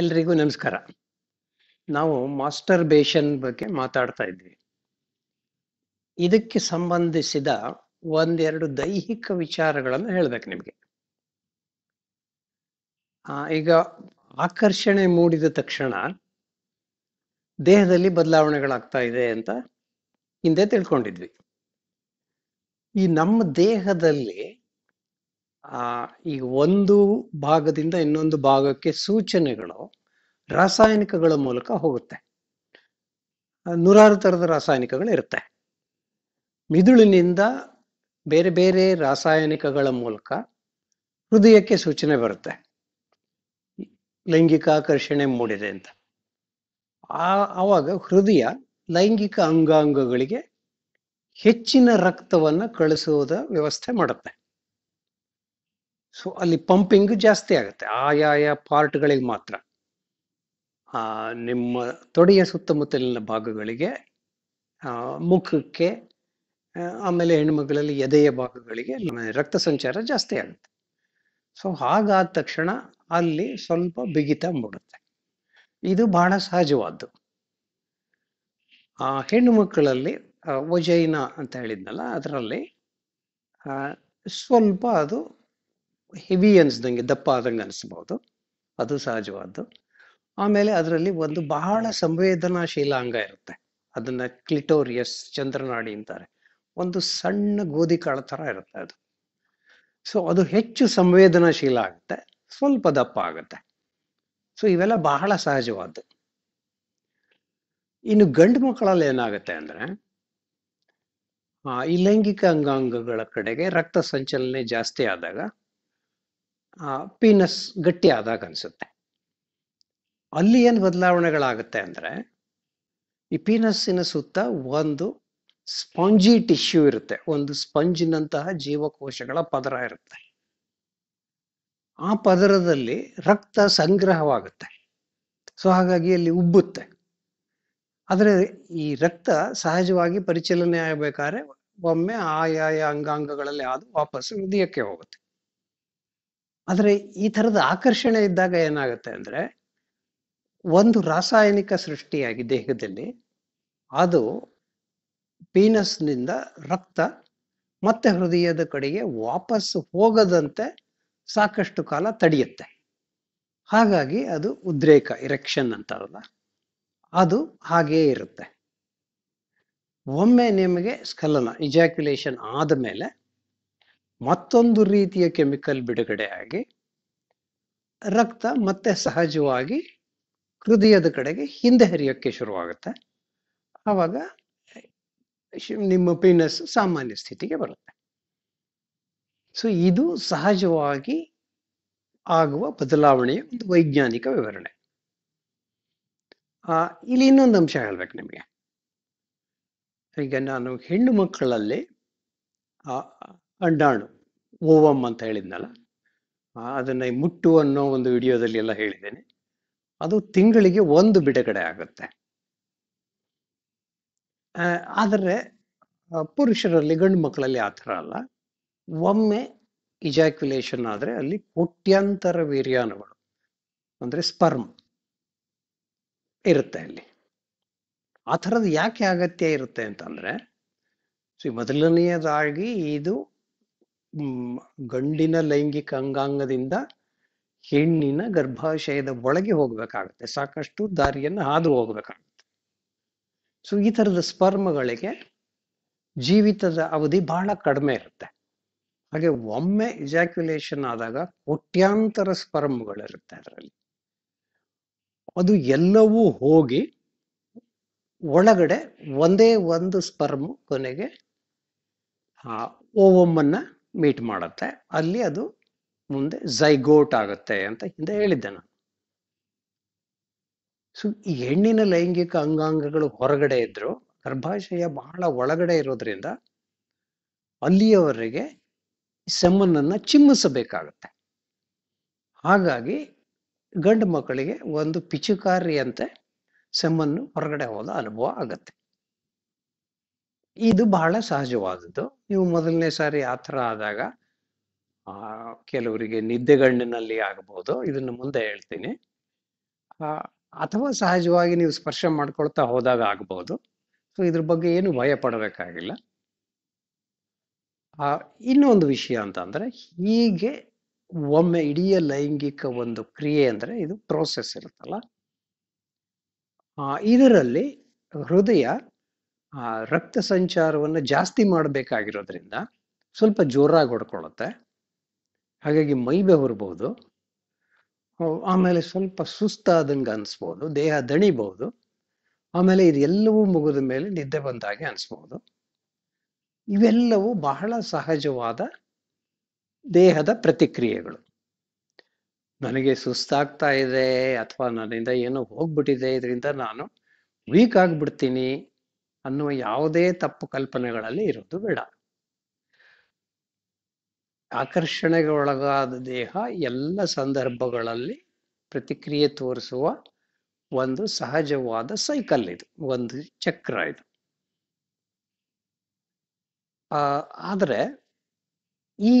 ಎಲ್ರಿಗೂ ನಮಸ್ಕಾರ ನಾವು ಮಾಸ್ಟರ್ ಬೇಷನ್ ಬಗ್ಗೆ ಮಾತಾಡ್ತಾ ಇದ್ವಿ ಇದಕ್ಕೆ ಸಂಬಂಧಿಸಿದ ಒಂದೆರಡು ದೈಹಿಕ ವಿಚಾರಗಳನ್ನು ಹೇಳ್ಬೇಕು ನಿಮಗೆ ಈಗ ಆಕರ್ಷಣೆ ಮೂಡಿದ ತಕ್ಷಣ ದೇಹದಲ್ಲಿ ಬದಲಾವಣೆಗಳಾಗ್ತಾ ಇದೆ ಅಂತ ಹಿಂದೆ ತಿಳ್ಕೊಂಡಿದ್ವಿ ಈ ನಮ್ಮ ದೇಹದಲ್ಲಿ ಆ ಈಗ ಒಂದು ಭಾಗದಿಂದ ಇನ್ನೊಂದು ಭಾಗಕ್ಕೆ ಸೂಚನೆಗಳು ರಾಸಾಯನಿಕಗಳ ಮೂಲಕ ಹೋಗುತ್ತೆ ನೂರಾರು ತರದ ರಾಸಾಯನಿಕಗಳು ಇರುತ್ತೆ ಮಿದುಳಿನಿಂದ ಬೇರೆ ಬೇರೆ ರಾಸಾಯನಿಕಗಳ ಮೂಲಕ ಹೃದಯಕ್ಕೆ ಸೂಚನೆ ಬರುತ್ತೆ ಲೈಂಗಿಕ ಆಕರ್ಷಣೆ ಮೂಡಿದೆ ಅಂತ ಆ ಆವಾಗ ಹೃದಯ ಲೈಂಗಿಕ ಅಂಗಾಂಗಗಳಿಗೆ ಹೆಚ್ಚಿನ ರಕ್ತವನ್ನು ಕಳಿಸುವುದ ವ್ಯವಸ್ಥೆ ಮಾಡುತ್ತೆ ಸೊ ಅಲ್ಲಿ ಪಂಪಿಂಗ್ ಜಾಸ್ತಿ ಆಗುತ್ತೆ ಆಯಾಯ ಪಾರ್ಟ್ಗಳಿಗೆ ಮಾತ್ರ ಆ ನಿಮ್ಮ ತೊಡೆಯ ಸುತ್ತಮುತ್ತಲಿನ ಭಾಗಗಳಿಗೆ ಮುಖಕ್ಕೆ ಆಮೇಲೆ ಹೆಣ್ಮಗಳಲ್ಲಿ ಎದೆಯ ಭಾಗಗಳಿಗೆ ರಕ್ತ ಸಂಚಾರ ಜಾಸ್ತಿ ಆಗುತ್ತೆ ಸೊ ಹಾಗಾದ ತಕ್ಷಣ ಅಲ್ಲಿ ಸ್ವಲ್ಪ ಬಿಗಿತ ಮೂಡುತ್ತೆ ಇದು ಬಹಳ ಸಹಜವಾದ್ದು ಆ ಹೆಣ್ಣು ಮಕ್ಕಳಲ್ಲಿ ವಜೈನ ಅಂತ ಹೇಳಿದ್ನಲ್ಲ ಅದರಲ್ಲಿ ಸ್ವಲ್ಪ ಅದು ಹೆವಿ ಅನ್ಸ್ದಂಗೆ ದಪ್ಪ ಆದಂಗೆ ಅನಿಸ್ಬೋದು ಅದು ಸಹಜವಾದ್ದು ಆಮೇಲೆ ಅದರಲ್ಲಿ ಒಂದು ಬಹಳ ಸಂವೇದನಾಶೀಲ ಅಂಗ ಇರುತ್ತೆ ಅದನ್ನ ಕ್ಲಿಟೋರಿಯಸ್ ಚಂದ್ರನಾಡಿ ಅಂತಾರೆ ಒಂದು ಸಣ್ಣ ಗೋಧಿ ಕಾಳು ತರ ಇರುತ್ತೆ ಅದು ಸೊ ಅದು ಹೆಚ್ಚು ಸಂವೇದನಾಶೀಲ ಆಗುತ್ತೆ ಸ್ವಲ್ಪ ದಪ್ಪ ಆಗುತ್ತೆ ಸೊ ಇವೆಲ್ಲ ಬಹಳ ಸಹಜವಾದ್ದು ಇನ್ನು ಗಂಡು ಮಕ್ಕಳಲ್ಲಿ ಏನಾಗುತ್ತೆ ಅಂದ್ರೆ ಆ ಈ ಲೈಂಗಿಕ ಅಂಗಾಂಗಗಳ ಕಡೆಗೆ ರಕ್ತ ಸಂಚಲನೆ ಜಾಸ್ತಿ ಆದಾಗ ಪೀನಸ್ ಗಟ್ಟಿ ಆದಾಗ ಅನ್ಸುತ್ತೆ ಅಲ್ಲಿ ಏನು ಬದಲಾವಣೆಗಳಾಗುತ್ತೆ ಅಂದ್ರೆ ಈ ಪೀನಸ್ಸಿನ ಸುತ್ತ ಒಂದು ಸ್ಪಾಂಜಿ ಟಿಶ್ಯೂ ಇರುತ್ತೆ ಒಂದು ಸ್ಪಂಜಿನಂತಹ ಜೀವಕೋಶಗಳ ಪದರ ಇರುತ್ತೆ ಆ ಪದರದಲ್ಲಿ ರಕ್ತ ಸಂಗ್ರಹವಾಗುತ್ತೆ ಸೊ ಹಾಗಾಗಿ ಅಲ್ಲಿ ಉಬ್ಬುತ್ತೆ ಆದರೆ ಈ ರಕ್ತ ಸಹಜವಾಗಿ ಪರಿಚಲನೆ ಆಗಬೇಕಾದ್ರೆ ಒಮ್ಮೆ ಆಯಾಯ ಅಂಗಾಂಗಗಳಲ್ಲಿ ಅದು ವಾಪಸ್ ಹೃದಯಕ್ಕೆ ಹೋಗುತ್ತೆ ಆದರೆ ಈ ಥರದ ಆಕರ್ಷಣೆ ಇದ್ದಾಗ ಏನಾಗುತ್ತೆ ಅಂದ್ರೆ ಒಂದು ರಾಸಾಯನಿಕ ಸೃಷ್ಟಿಯಾಗಿ ದೇಹದಲ್ಲಿ ಅದು ಪೀನಸ್ನಿಂದ ರಕ್ತ ಮತ್ತೆ ಹೃದಯದ ಕಡೆಗೆ ವಾಪಸ್ ಹೋಗದಂತೆ ಸಾಕಷ್ಟು ಕಾಲ ತಡೆಯುತ್ತೆ ಹಾಗಾಗಿ ಅದು ಉದ್ರೇಕ ಇರೆಕ್ಷನ್ ಅಂತಾರಲ್ಲ ಅದು ಹಾಗೇ ಇರುತ್ತೆ ಒಮ್ಮೆ ನಿಮಗೆ ಸ್ಖಲನ ಇಜಾಕ್ಯುಲೇಷನ್ ಆದ ಮೇಲೆ ಮತ್ತೊಂದು ರೀತಿಯ ಕೆಮಿಕಲ್ ಬಿಡುಗಡೆ ಆಗಿ ರಕ್ತ ಮತ್ತೆ ಸಹಜವಾಗಿ ಹೃದಯದ ಕಡೆಗೆ ಹಿಂದೆ ಹರಿಯೋಕ್ಕೆ ಶುರುವಾಗುತ್ತೆ ಆವಾಗ ನಿಮ್ಮ ಪೀನಸ್ ಸಾಮಾನ್ಯ ಸ್ಥಿತಿಗೆ ಬರುತ್ತೆ ಸೊ ಇದು ಸಹಜವಾಗಿ ಆಗುವ ಬದಲಾವಣೆಯ ಒಂದು ವೈಜ್ಞಾನಿಕ ವಿವರಣೆ ಆ ಇಲ್ಲಿ ಇನ್ನೊಂದು ಅಂಶ ಹೇಳ್ಬೇಕು ನಿಮಗೆ ಈಗ ನಾನು ಹೆಣ್ಣು ಮಕ್ಕಳಲ್ಲಿ ಆ ಅಂಡಾಣು ಓವಂ ಅಂತ ಹೇಳಿದ್ನಲ್ಲ ಅದನ್ನ ಮುಟ್ಟು ಅನ್ನೋ ಒಂದು ವಿಡಿಯೋದಲ್ಲಿ ಎಲ್ಲ ಹೇಳಿದ್ದೇನೆ ಅದು ತಿಂಗಳಿಗೆ ಒಂದು ಬಿಡುಗಡೆ ಆಗುತ್ತೆ ಆದರೆ ಪುರುಷರಲ್ಲಿ ಗಂಡು ಮಕ್ಕಳಲ್ಲಿ ಆ ಥರ ಅಲ್ಲ ಒಮ್ಮೆ ಇಜಾಕ್ಯುಲೇಷನ್ ಆದರೆ ಅಲ್ಲಿ ಕೋಟ್ಯಂತರ ವೀರ್ಯಾನುಗಳು ಅಂದರೆ ಸ್ಪರ್ಮ್ ಇರುತ್ತೆ ಅಲ್ಲಿ ಆ ಥರದ್ದು ಯಾಕೆ ಅಗತ್ಯ ಇರುತ್ತೆ ಅಂತಂದರೆ ಮೊದಲನೆಯದಾಗಿ ಇದು ಗಂಡಿನ ಲೈಂಗಿಕ ಅಂಗಾಂಗದಿಂದ ಹೆಣ್ಣಿನ ಗರ್ಭಾಶಯದ ಒಳಗೆ ಹೋಗ್ಬೇಕಾಗತ್ತೆ ಸಾಕಷ್ಟು ದಾರಿಯನ್ನ ಹಾದು ಹೋಗ್ಬೇಕಾಗತ್ತೆ ಸೊ ಈ ತರದ ಸ್ಪರ್ಮಗಳಿಗೆ ಜೀವಿತದ ಅವಧಿ ಬಹಳ ಕಡಿಮೆ ಇರುತ್ತೆ ಹಾಗೆ ಒಮ್ಮೆ ಇಜಾಕ್ಯುಲೇಷನ್ ಆದಾಗ ಕೋಟ್ಯಾಂತರ ಸ್ಪರ್ಮಗಳಿರುತ್ತೆ ಅದರಲ್ಲಿ ಅದು ಎಲ್ಲವೂ ಹೋಗಿ ಒಳಗಡೆ ಒಂದೇ ಒಂದು ಸ್ಪರ್ಮ್ ಕೊನೆಗೆ ಆ ಓವಮ್ಮನ್ನ ಮೀಟ್ ಮಾಡುತ್ತೆ ಅಲ್ಲಿ ಅದು ಮುಂದೆ ಝೈಗೋಟ್ ಆಗುತ್ತೆ ಅಂತ ಹಿಂದೆ ಹೇಳಿದ್ದೆ ನಾನು ಸೊ ಈ ಹೆಣ್ಣಿನ ಲೈಂಗಿಕ ಅಂಗಾಂಗಗಳು ಹೊರಗಡೆ ಇದ್ರು ಗರ್ಭಾಶಯ ಬಹಳ ಒಳಗಡೆ ಇರೋದ್ರಿಂದ ಅಲ್ಲಿಯವರೆಗೆ ಸೆಮ್ಮನನ್ನ ಚಿಮ್ಮಿಸಬೇಕಾಗತ್ತೆ ಹಾಗಾಗಿ ಗಂಡು ಮಕ್ಕಳಿಗೆ ಒಂದು ಪಿಚುಕಾರಿಯಂತೆ ಸೆಮ್ಮನ್ನು ಹೊರಗಡೆ ಹೋದ ಅನುಭವ ಆಗುತ್ತೆ ಇದು ಬಹಳ ಸಹಜವಾದದ್ದು ನೀವು ಮೊದಲನೇ ಸಾರಿ ಆ ಥರ ಆದಾಗ ಆ ಕೆಲವರಿಗೆ ನಿದ್ದೆಗಣ್ಣಿನಲ್ಲಿ ಆಗಬಹುದು ಇದನ್ನು ಮುಂದೆ ಹೇಳ್ತೀನಿ ಅಥವಾ ಸಹಜವಾಗಿ ನೀವು ಸ್ಪರ್ಶ ಮಾಡ್ಕೊಳ್ತಾ ಹೋದಾಗ ಆಗಬಹುದು ಸೊ ಇದ್ರ ಬಗ್ಗೆ ಏನು ಭಯ ಪಡಬೇಕಾಗಿಲ್ಲ ಆ ಇನ್ನೊಂದು ವಿಷಯ ಅಂತ ಅಂದ್ರೆ ಹೀಗೆ ಒಮ್ಮೆ ಇಡೀ ಲೈಂಗಿಕ ಒಂದು ಕ್ರಿಯೆ ಅಂದ್ರೆ ಇದು ಪ್ರೋಸೆಸ್ ಇರುತ್ತಲ್ಲ ಆ ಇದರಲ್ಲಿ ಹೃದಯ ಆ ರಕ್ತ ಸಂಚಾರವನ್ನು ಜಾಸ್ತಿ ಮಾಡಬೇಕಾಗಿರೋದ್ರಿಂದ ಸ್ವಲ್ಪ ಜೋರಾಗಿ ಹೊಡ್ಕೊಳ್ಳುತ್ತೆ ಹಾಗಾಗಿ ಮೈ ಬೆವರ್ಬೋದು ಆಮೇಲೆ ಸ್ವಲ್ಪ ಸುಸ್ತಾದಂಗೆ ಅನಿಸ್ಬೋದು ದೇಹ ದಣಿಬಹುದು ಆಮೇಲೆ ಇದೆಲ್ಲವೂ ಮುಗಿದ ಮೇಲೆ ನಿದ್ದೆ ಬಂದಾಗೆ ಅನಿಸ್ಬೋದು ಇವೆಲ್ಲವೂ ಬಹಳ ಸಹಜವಾದ ದೇಹದ ಪ್ರತಿಕ್ರಿಯೆಗಳು ನನಗೆ ಸುಸ್ತಾಗ್ತಾ ಇದೆ ಅಥವಾ ನನ್ನಿಂದ ಏನೋ ಹೋಗ್ಬಿಟ್ಟಿದೆ ಇದರಿಂದ ನಾನು ವೀಕ್ ಆಗಿಬಿಡ್ತೀನಿ ಅನ್ನುವ ಯಾವುದೇ ತಪ್ಪು ಕಲ್ಪನೆಗಳಲ್ಲಿ ಇರೋದು ಬೇಡ ಆಕರ್ಷಣೆಗೆ ಒಳಗಾದ ದೇಹ ಎಲ್ಲ ಸಂದರ್ಭಗಳಲ್ಲಿ ಪ್ರತಿಕ್ರಿಯೆ ತೋರಿಸುವ ಒಂದು ಸಹಜವಾದ ಸೈಕಲ್ ಇದು ಒಂದು ಚಕ್ರ ಇದು ಆದರೆ ಈ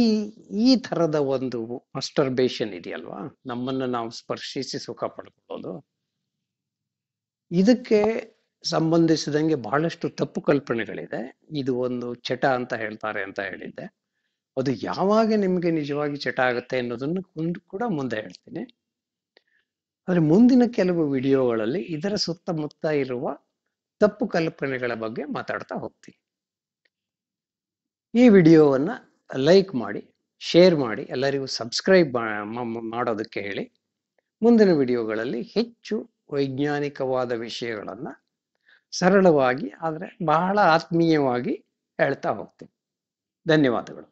ಈ ತರದ ಒಂದು ಮಸ್ಟರ್ಬೇಷನ್ ಇದೆಯಲ್ವಾ ನಮ್ಮನ್ನು ನಾವು ಸ್ಪರ್ಶಿಸಿ ಸುಖ ಪಡ್ಕೊಳ್ಳೋದು ಇದಕ್ಕೆ ಸಂಬಂಧಿಸಿದಂಗೆ ಬಹಳಷ್ಟು ತಪ್ಪು ಕಲ್ಪನೆಗಳಿದೆ ಇದು ಒಂದು ಚಟ ಅಂತ ಹೇಳ್ತಾರೆ ಅಂತ ಹೇಳಿದ್ದೆ ಅದು ಯಾವಾಗ ನಿಮಗೆ ನಿಜವಾಗಿ ಚಟ ಆಗುತ್ತೆ ಅನ್ನೋದನ್ನು ಒಂದು ಕೂಡ ಮುಂದೆ ಹೇಳ್ತೀನಿ ಆದರೆ ಮುಂದಿನ ಕೆಲವು ವಿಡಿಯೋಗಳಲ್ಲಿ ಇದರ ಸುತ್ತಮುತ್ತ ಇರುವ ತಪ್ಪು ಕಲ್ಪನೆಗಳ ಬಗ್ಗೆ ಮಾತಾಡ್ತಾ ಹೋಗ್ತೀನಿ ಈ ವಿಡಿಯೋವನ್ನು ಲೈಕ್ ಮಾಡಿ ಶೇರ್ ಮಾಡಿ ಎಲ್ಲರಿಗೂ ಸಬ್ಸ್ಕ್ರೈಬ್ ಮಾಡೋದಕ್ಕೆ ಹೇಳಿ ಮುಂದಿನ ವಿಡಿಯೋಗಳಲ್ಲಿ ಹೆಚ್ಚು ವೈಜ್ಞಾನಿಕವಾದ ವಿಷಯಗಳನ್ನು ಸರಳವಾಗಿ ಆದರೆ ಬಹಳ ಆತ್ಮೀಯವಾಗಿ ಹೇಳ್ತಾ ಹೋಗ್ತೀನಿ ಧನ್ಯವಾದಗಳು